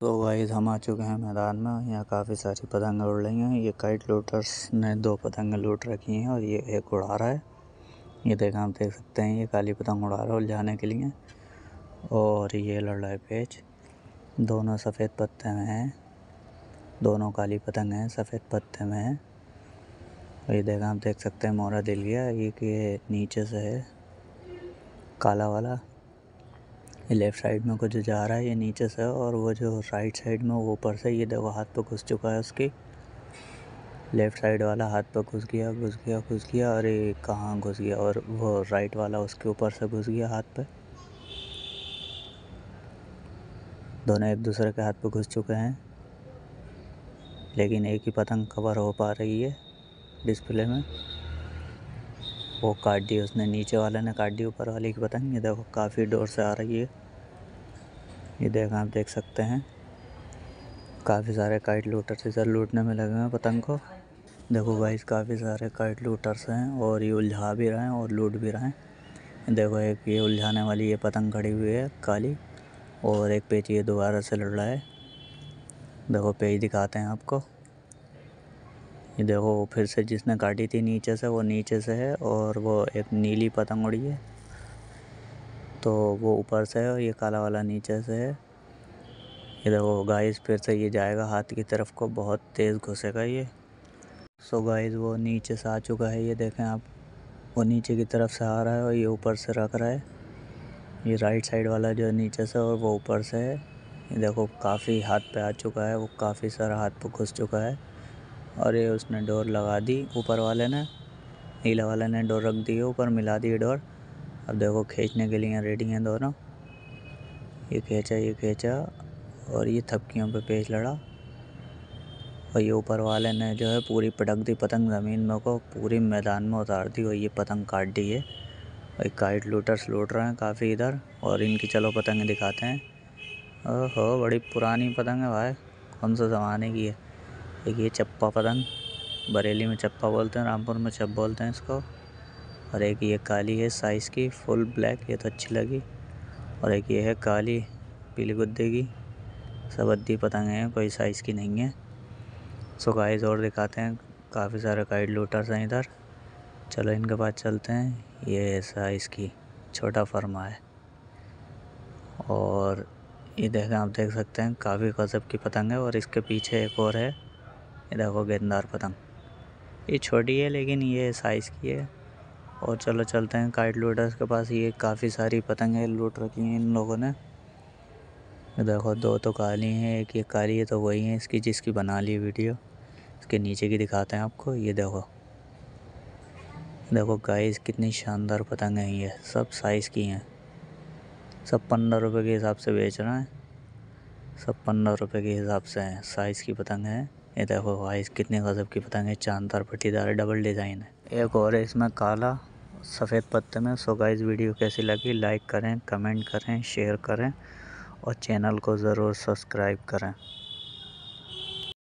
तो गाइस हम आ चुके हैं मैदान में यहाँ काफ़ी सारी पतंग उड़ रही हैं ये काइट लूटर्स ने दो पतंग लूट रखी हैं और ये एक उड़ा रहा है ये देखा आप देख सकते हैं ये काली पतंग उड़ा रहा है उलझाने के लिए और ये लड़ रहा है पेच दोनों सफ़ेद पत्ते में हैं दोनों काली पतंग हैं सफ़ेद पत्ते में हैं और ये देखा आप देख सकते हैं मोरा दिल गया ये कि नीचे से है काला वाला लेफ्ट साइड में कुछ जा रहा है ये नीचे से और वो जो राइट साइड में वो ऊपर से ये देखो हाथ पर घुस चुका है उसके लेफ्ट साइड वाला हाथ पर घुस गया घुस गया घुस गया अरे कहाँ घुस गया और वो राइट वाला उसके ऊपर से घुस गया हाथ पर दोनों एक दूसरे के हाथ पर घुस चुके हैं लेकिन एक ही पतंग कवर हो पा रही है डिस्प्ले में वो काट दी उसने नीचे वाले ने काट दी ऊपर वाले की पतंग ये देखो काफ़ी डोर से आ रही है ये देख आप देख सकते हैं काफ़ी सारे काइट लूटर्स इधर लूटने में लगे हुए हैं पतंग को देखो भाई काफ़ी सारे काइट लूटर्स हैं और ये उलझा भी रहे हैं और लूट भी रहे हैं देखो एक ये उलझाने वाली ये पतंग खड़ी हुई है काली और एक पेज ये दोबारा से लड़ रहा है देखो पेज दिखाते हैं आपको ये देखो फिर से जिसने काटी थी नीचे से वो नीचे से है और वो एक नीली पतंग उड़ी है तो वो ऊपर से है और ये काला वाला नीचे से है ये देखो गाइस फिर से ये जाएगा हाथ की तरफ को बहुत तेज़ घुसेगा ये सो गाइस वो नीचे से आ चुका है ये देखें आप वो नीचे की तरफ से आ रहा है और ये ऊपर से रख रहा है ये राइट साइड वाला जो नीचे से और वो ऊपर से है ये देखो काफ़ी हाथ पे आ चुका है वो काफ़ी सारा हाथ पे घुस चुका है और ये उसने डोर लगा दी ऊपर वाले ने नीला वाले ने डोर रख दी ऊपर मिला दी डोर अब देखो खींचने के लिए रेडी हैं दोनों ये खींचा ये खींचा और ये थपकियों पे पेच लड़ा और ये ऊपर वाले ने जो है पूरी पटक दी पतंग ज़मीन में को पूरी मैदान में उतार दी और ये पतंग काट दी है और काइट लूटर्स लूट रहे हैं काफ़ी इधर और इनकी चलो पतंग दिखाते हैं ओहो बड़ी पुरानी पतंग है भाई कौन से ज़माने की है एक ये चप्पा पतंग बरेली में चप्पा बोलते हैं रामपुर में चप बोलते हैं इसको और एक ये काली है साइज़ की फुल ब्लैक ये तो अच्छी लगी और एक ये है काली पीली गुद्दे की सब अद्दी पतंग हैं कोई साइज़ की नहीं है सो गाइस और दिखाते हैं काफ़ी सारे काइड लूटर्स हैं इधर चलो इनके पास चलते हैं ये साइज़ की छोटा फर्मा है और ये देखें आप देख सकते हैं काफ़ी गजब की पतंग है और इसके पीछे एक और है ये देखो गेंदार पतंग ये छोटी है लेकिन ये साइज़ की है और चलो चलते हैं काइट लोडर्स के पास ये काफ़ी सारी पतंगें लूट रखी हैं इन लोगों ने देखो दो तो काली हैं एक ये काली है तो वही है इसकी जिसकी बना ली वीडियो इसके नीचे की दिखाते हैं आपको ये देखो देखो गाइस कितनी शानदार पतंग हैं ये सब साइज़ की हैं सब पंद्रह रुपये के हिसाब से बेच रहे हैं सब पंद्रह रुपये के हिसाब से हैं साइज़ की पतंग हैं ये देखो गाइस कितने गजब की पतंग है चांदार पट्टीदार डबल डिज़ाइन है एक और है इसमें काला सफ़ेद पत्ते में सो गाइस वीडियो कैसी लगी लाइक करें कमेंट करें शेयर करें और चैनल को ज़रूर सब्सक्राइब करें